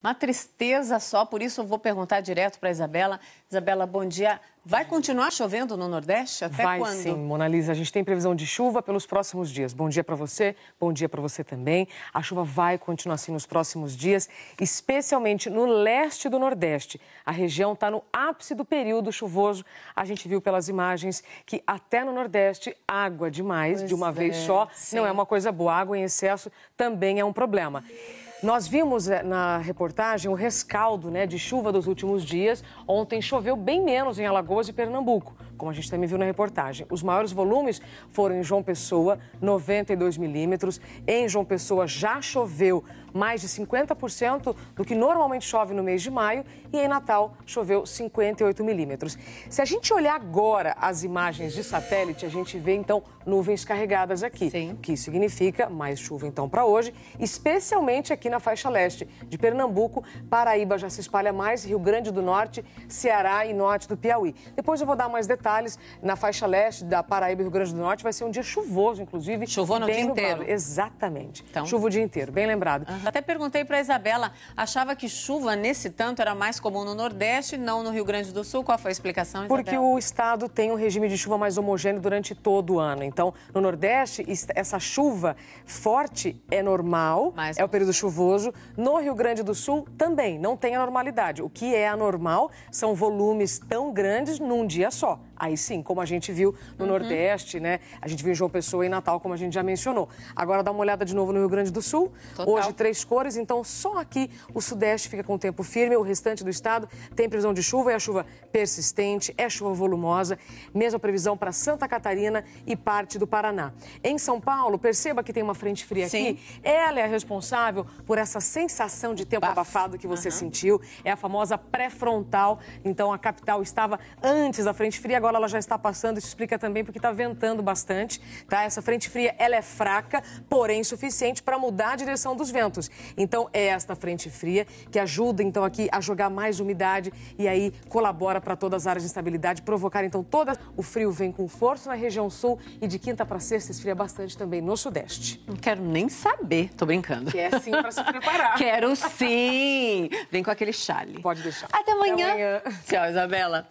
Uma tristeza só, por isso eu vou perguntar direto para Isabela. Isabela, bom dia. Vai continuar chovendo no Nordeste? Até Vai, quando? Sim, Mona Lisa. A gente tem previsão de chuva pelos próximos dias. Bom dia para você, bom dia para você também. A chuva vai continuar assim nos próximos dias, especialmente no leste do Nordeste. A região está no ápice do período chuvoso. A gente viu pelas imagens que até no Nordeste, água demais, pois de uma é, vez só, sim. não é uma coisa boa. Água em excesso também é um problema. Nós vimos eh, na reportagem o rescaldo né, de chuva dos últimos dias. Ontem choveu bem menos em Alagoas e Pernambuco como a gente também viu na reportagem. Os maiores volumes foram em João Pessoa, 92 milímetros. Em João Pessoa já choveu mais de 50% do que normalmente chove no mês de maio. E em Natal choveu 58 milímetros. Se a gente olhar agora as imagens de satélite, a gente vê então nuvens carregadas aqui, Sim. o que significa mais chuva então para hoje, especialmente aqui na faixa leste de Pernambuco, Paraíba já se espalha mais, Rio Grande do Norte, Ceará e norte do Piauí. Depois eu vou dar mais detalhes detalhes na faixa leste da Paraíba e Rio Grande do Norte. Vai ser um dia chuvoso, inclusive. Chuvoso no dia nublado. inteiro. Exatamente. Então... Chuva o dia inteiro, bem lembrado. Uhum. Até perguntei para Isabela, achava que chuva nesse tanto era mais comum no Nordeste, não no Rio Grande do Sul. Qual foi a explicação, Isabela? Porque o estado tem um regime de chuva mais homogêneo durante todo o ano. Então, no Nordeste, essa chuva forte é normal, mais é o período chuvoso. No Rio Grande do Sul também não tem a normalidade. O que é anormal são volumes tão grandes num dia só. Aí sim, como a gente viu no uhum. Nordeste, né? A gente viu em João Pessoa e Natal, como a gente já mencionou. Agora dá uma olhada de novo no Rio Grande do Sul. Total. Hoje, três cores, então só aqui o Sudeste fica com o tempo firme, o restante do estado tem previsão de chuva, é a chuva persistente, é chuva volumosa, mesma previsão para Santa Catarina e parte do Paraná. Em São Paulo, perceba que tem uma frente fria sim. aqui. Ela é responsável por essa sensação de tempo Baf. abafado que você uhum. sentiu. É a famosa pré-frontal. Então a capital estava antes da frente fria, agora agora ela já está passando, isso explica também porque está ventando bastante, tá? Essa frente fria, ela é fraca, porém suficiente para mudar a direção dos ventos. Então, é esta frente fria que ajuda, então, aqui a jogar mais umidade e aí colabora para todas as áreas de instabilidade, provocar, então, toda... O frio vem com força na região sul e de quinta para sexta esfria bastante também no sudeste. Não quero nem saber, tô brincando. Quer sim para se preparar. quero sim! Vem com aquele chale. Pode deixar. Até amanhã. Até amanhã. Tchau, Isabela.